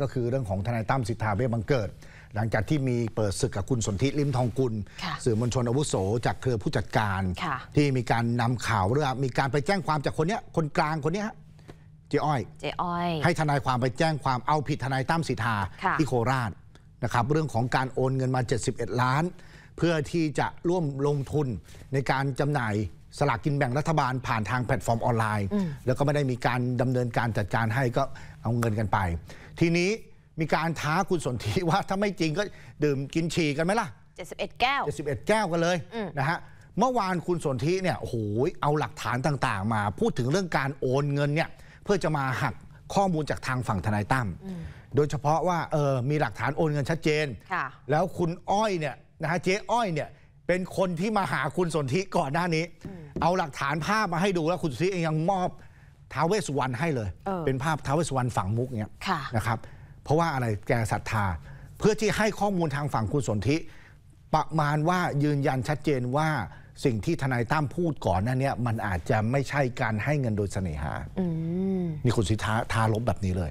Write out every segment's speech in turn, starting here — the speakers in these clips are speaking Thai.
ก็คือเรื่องของทนายตั้มสิทธาเบี้ยบังเกิด หลังจากที่มีเปิดศึกกับคุณสนธิลิมทองกุล สื่อมวลชนอาวุโสจากเครือผู้จัดการ ที่มีการนำข่าวเรื่องมีการไปแจ้งความจากคนเนี้ยคนกลางคนเนี้ยเจ้อ้อย เจ้อ้อยให้ทนายความไปแจ้งความเอาผิดทนายตั้มสิทธาที่โคราชนะครับเรื่องของการโอนเงินมา 71 ล้าน เพื่อที่จะร่วมลงทุนในการจำหน่ายสลากกินแบ่งรัฐบาลผ่านทางแพลตฟอร์มออนไลน์ แล้วก็ไม่ได้มีการดำเนินการจัดการให้ก็เอาเงินกันไป ทีนี้มีการท้าคุณสนธิว่าถ้าไม่จริงก็ดื่มกินฉี่กันไหมล่ะ 71 แก้ว 71 แก้วกันเลยนะฮะ เมื่อวานคุณสนธิเนี่ยโอ้โหเอาหลักฐานต่างๆมาพูดถึงเรื่องการโอนเงินเนี่ยเพื่อจะมาหักข้อมูลจากทางฝั่งทนายตั้มโดยเฉพาะว่าเออมีหลักฐานโอนเงินชัดเจนแล้วคุณอ้อยเนี่ยนะฮะเจ๊อ้อยเนี่ยเป็นคนที่มาหาคุณสนธิก่อนหน้านี้เอาหลักฐานภาพมาให้ดูแล้ว คุณสุทธิเองยังมอบท้าวเวสสุวรรณให้เลยเออเป็นภาพท้าวเวสสุวรรณฝั่งมุกเนี่ยนะครับเพราะว่าอะไรแกศรัทธา เพื่อที่ให้ข้อมูลทางฝั่งคุณสนธิประมาณว่ายืนยันชัดเจนว่าสิ่งที่ทนายตั้มพูดก่อนนั่นเนี่ยมันอาจจะไม่ใช่การให้เงินโดยเสน่หานี่คุณสิทธาทาลบแบบนี้เลย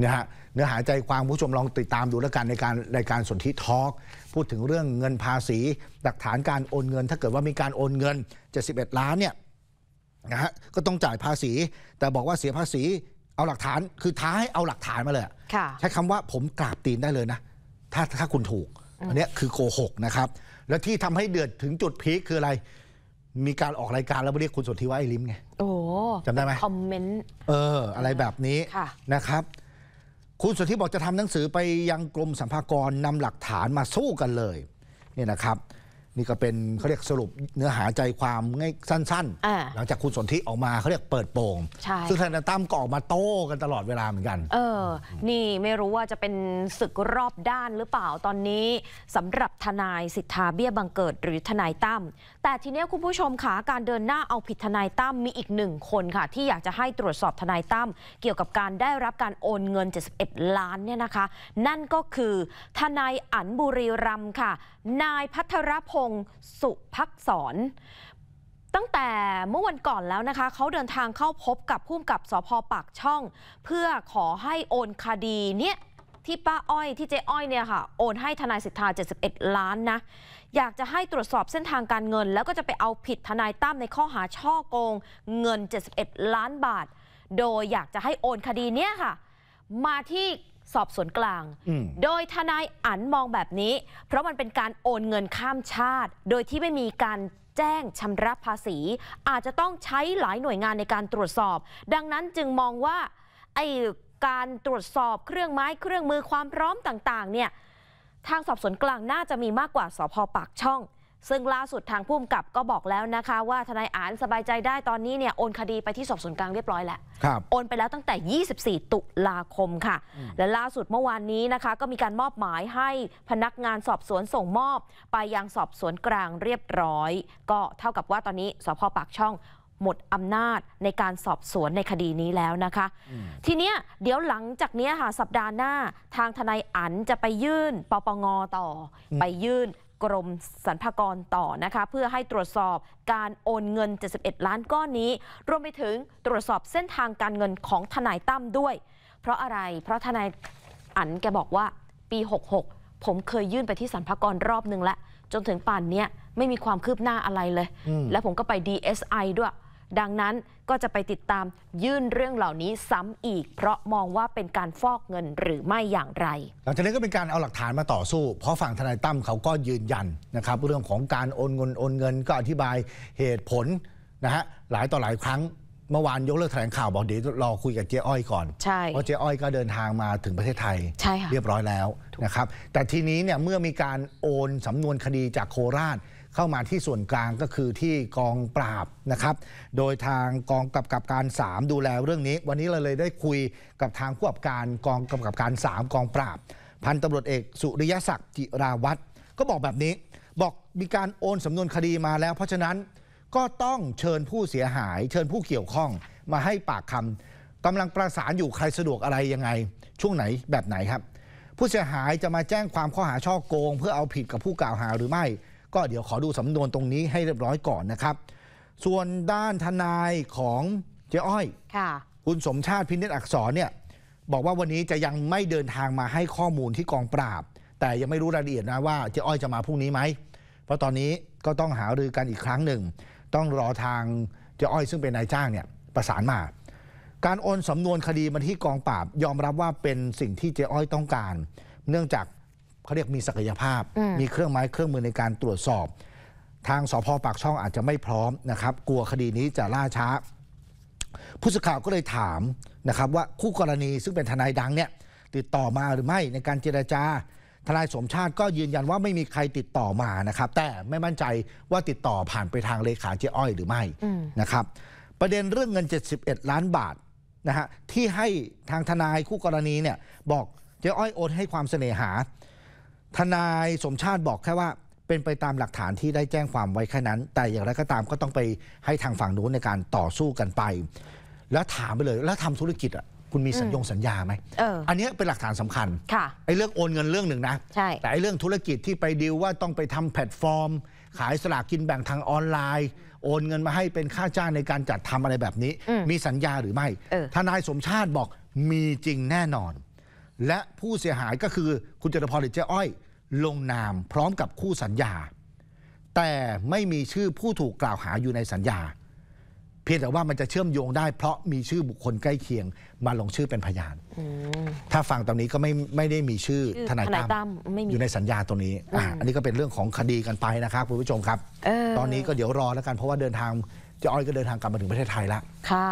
นะฮะเนื้อหาใจความผู้ชมลองติดตามดูแล้วกันในการรายการสนทิทอล์กพูดถึงเรื่องเงินภาษี หลักฐานการโอนเงิน ถ้าเกิดว่ามีการโอนเงิน 71 ล้านเนี่ยนะฮะก็ต้องจ่ายภาษี แต่บอกว่าเสียภาษีเอาหลักฐานคือท้าให้เอาหลักฐานมาเลยใช้คำว่าผมกราบตีนได้เลยนะถ้าถ้าคุณถูกอันนี้คือโกหกนะครับแล้วที่ทำให้เดือดถึงจุดพีคคืออะไร มีการออกรายการแล้วเรียกคุณสุทธิว่าไอ้ลิมไง โอ้จำได้ไหมคอมเมนต์เออ อะไรแบบนี้นะครับ คุณสุทธิบอกจะทำหนังสือไปยังกรมสัมภากรนำหลักฐานมาสู้กันเลย เนี่ยนะครับนี่ก็เป็นเขาเรียกสรุปเนื้อหาใจความง่ายสั้น ๆ หลังจากคุณสนธิออกมาเขาเรียกเปิดโปงซึ่งทนายตั้มก็ออกมาโต้กันตลอดเวลาเหมือนกัน เออ นี่ไม่รู้ว่าจะเป็นศึกรอบด้านหรือเปล่าตอนนี้ สำหรับทนายสิทธาเบี้ยบังเกิดหรือทนายตั้มแต่ทีนี้คุณผู้ชมขาการเดินหน้าเอาผิดทนายตั้มมีอีกหนึ่งคนค่ะ ที่อยากจะให้ตรวจสอบทนายตั้มเกี่ยวกับการได้รับการโอนเงิน 71 ล้านเนี่ยนะคะ นั่นก็คือ ทนายอันบุรีรัมค่ะ นายพัทรพง์งศ์สุพักษร ตั้งแต่เมื่อวันก่อนแล้วนะคะเขาเดินทางเข้าพบกับผู้กับสพปากช่อง เพื่อขอให้โอนคดีเนี่ยที่ป้าอ้อยที่เจ๊อ้อยเนี่ยค่ะ โอนให้ทนายสิทธา71 ล้านนะ อยากจะให้ตรวจสอบเส้นทางการเงิน แล้วก็จะไปเอาผิดทนายตั้มในข้อหาช่อโกงเงิน 71 ล้านบาท โดยอยากจะให้โอนคดีเนี้ยค่ะ มาที่สอบสวนกลาง โดยทนายอันมองแบบนี้ เพราะมันเป็นการโอนเงินข้ามชาติ โดยที่ไม่มีการแจ้งชำระภาษี อาจจะต้องใช้หลายหน่วยงานในการตรวจสอบ ดังนั้นจึงมองว่าไอ้การตรวจสอบเครื่องไม้เครื่องมือความพร้อมต่าง ๆ เนี่ยทางสอบสวนกลางน่าจะมีมากกว่าสพปากช่องซึ่งล่าสุดทางผู้กำกับ ก็บอกแล้วนะคะ ว่าทนายอานสบายใจได้ตอนนี้เนี่ยโอนคดีไปที่สอบสวนกลางเรียบร้อยแล้วโอนไปแล้วตั้งแต่ 24 ตุลาคมค่ะ และล่าสุดเมื่อวานนี้นะคะ ก็มีการมอบหมายให้พนักงานสอบสวนส่งมอบไปยังสอบสวนกลางเรียบร้อย ก็เท่ากับว่าตอนนี้สพปากช่องหมดอำนาจในการสอบสวนในคดีนี้แล้วนะคะ ทีเนี้ยเดี๋ยวหลังจากนี้ค่ะสัปดาห์หน้า ทางทนายอันจะไปยื่นปปงต่อไปยื่นกรมสรรพากรต่อนะคะ เพื่อให้ตรวจสอบการโอนเงิน 71 ล้านก้อนนี้ รวมไปถึงตรวจสอบเส้นทางการเงินของทนายตั้มด้วย เพราะอะไรเพราะทนายอันแกบอกว่าปี 66 ผมเคยยื่นไปที่สรรพากรรอบหนึ่งแล้ว จนถึงป่านนี้ไม่มีความคืบหน้าอะไรเลย และผมก็ไป DSI ด้วยดังนั้นก็จะไปติดตามยื่นเรื่องเหล่านี้ซ้ำอีก เพราะมองว่าเป็นการฟอกเงินหรือไม่อย่างไร หลังจากนี้ก็เป็นการเอาหลักฐานมาต่อสู้เพราะฝั่งทนายตั้มเขาก็ยืนยันนะครับ เรื่องของการโอนเงินโอนเงินก็อธิบายเหตุผลนะฮะหลายต่อหลายครั้งเมื่อวานยกเลิกแถลงข่าวบอกเดี๋ยวรอคุยกับเจ๊อ้อยก่อนเพราะเจ๊อ้อยก็เดินทางมาถึงประเทศไทย เรียบร้อยแล้วนะครับแต่ทีนี้เนี่ยเมื่อมีการโอนสำนวนคดีจากโคราชเข้ามาที่ส่วนกลางก็คือที่กองปราบนะครับ โดยทางกองกำกับการ 3 ดูแลเรื่องนี้ วันนี้เราเลยได้คุยกับทางผู้กำกับการกองกำกับการ 3 กองปราบ พันตำรวจเอกสุริยศักดิ์จิราวัตรก็บอกแบบนี้บอกมีการโอนสำนวนคดีมาแล้ว เพราะฉะนั้นก็ต้องเชิญผู้เสียหาย เชิญผู้เกี่ยวข้องมาให้ปากคำกำลังประสานอยู่ใครสะดวกอะไรยังไง ช่วงไหนแบบไหนครับ ผู้เสียหายจะมาแจ้งความข้อหาช่อโกง เพื่อเอาผิดกับผู้กล่าวหาหรือไม่ก็เดี๋ยวขอดูสำนวนตรงนี้ให้เรียบร้อยก่อนนะครับ ส่วนด้านทนายของเจ๊อ้อยคุณสมชาติพินิจอักษรเนี่ยบอกว่าวันนี้จะยังไม่เดินทางมาให้ข้อมูลที่กองปราบ แต่ยังไม่รู้รายละเอียดนะว่าเจ๊อ้อยจะมาพรุ่งนี้ไหมเพราะตอนนี้ก็ต้องหารือกันอีกครั้งหนึ่งต้องรอทางเจ๊อ้อยซึ่งเป็นนายจ้างเนี่ยประสานมา การโอนสำนวนคดี มาที่กองปราบ ยอมรับว่าเป็นสิ่งที่เจ๊อ้อยต้องการ เนื่องจากเขาเรียกมีศักยภาพ มีเครื่องไม้เครื่องมือในการตรวจสอบ ทางสพปากช่องอาจจะไม่พร้อมนะครับกลัวคดีนี้จะล่าช้า ผู้สื่อข่าวก็เลยถามนะครับว่าคู่กรณีซึ่งเป็นทนายดังเนี่ยติดต่อมาหรือไม่ในการเจรจาทนายสมชาติก็ยืนยันว่าไม่มีใครติดต่อมานะครับแต่ไม่มั่นใจว่าติดต่อผ่านไปทางเลขาเจ้อ้อยหรือไม่นะครับประเด็นเรื่องเงิน 71 ล้านบาทนะฮะที่ให้ทางทนายคู่กรณีเนี่ยบอกเจ้อ้อยโอนให้ความเสน่หาทนายสมชาติบอกแค่ว่า เป็นไปตามหลักฐานที่ได้แจ้งความไว้แค่นั้น แต่อย่างไรก็ตามก็ต้องไปให้ทางฝั่งนู้นในการต่อสู้กันไป แล้วถามไปเลย แล้วทำธุรกิจอ่ะคุณมีสัญญงสัญญาไหมอออันนี้เป็นหลักฐานสำคัญค่ะไอ้เรื่องโอนเงินเรื่องหนึ่งนะใช่แต่ไอ้เรื่องธุรกิจที่ไปดีลว่าต้องไปทำแพลตฟอร์ม ขายสลากกินแบ่งทางออนไลน์ โอนเงินมาให้เป็นค่าจ้างในการจัดทำอะไรแบบนี้ มีสัญญาหรือไม่ทนายสมชาติบอกมีจริงแน่นอนและผู้เสียหายก็คือคุณจตุพรหรือเจ้อ้อยลงนามพร้อมกับคู่สัญญา แต่ไม่มีชื่อผู้ถูกกล่าวหาอยู่ในสัญญา เพียงแต่ว่ามันจะเชื่อมโยงได้เพราะมีชื่อบุคคลใกล้เคียง มาลงชื่อเป็น พยานถ้าฟังตรงนี้ก็ไม่ไม่ได้มีชื่อทนายตั้มอยู่ในสัญญาตรงนี้ออันนี้ก็เป็นเรื่องของคดีกันไปนะครับคุณผู้ชมครับ ตอนนี้ก็เดี๋ยวรอแล้วกันเพราะว่าเดินทางเจะอ้อยก็เดินทางกลับมาถึงประเทศไทยแล้วค่ะ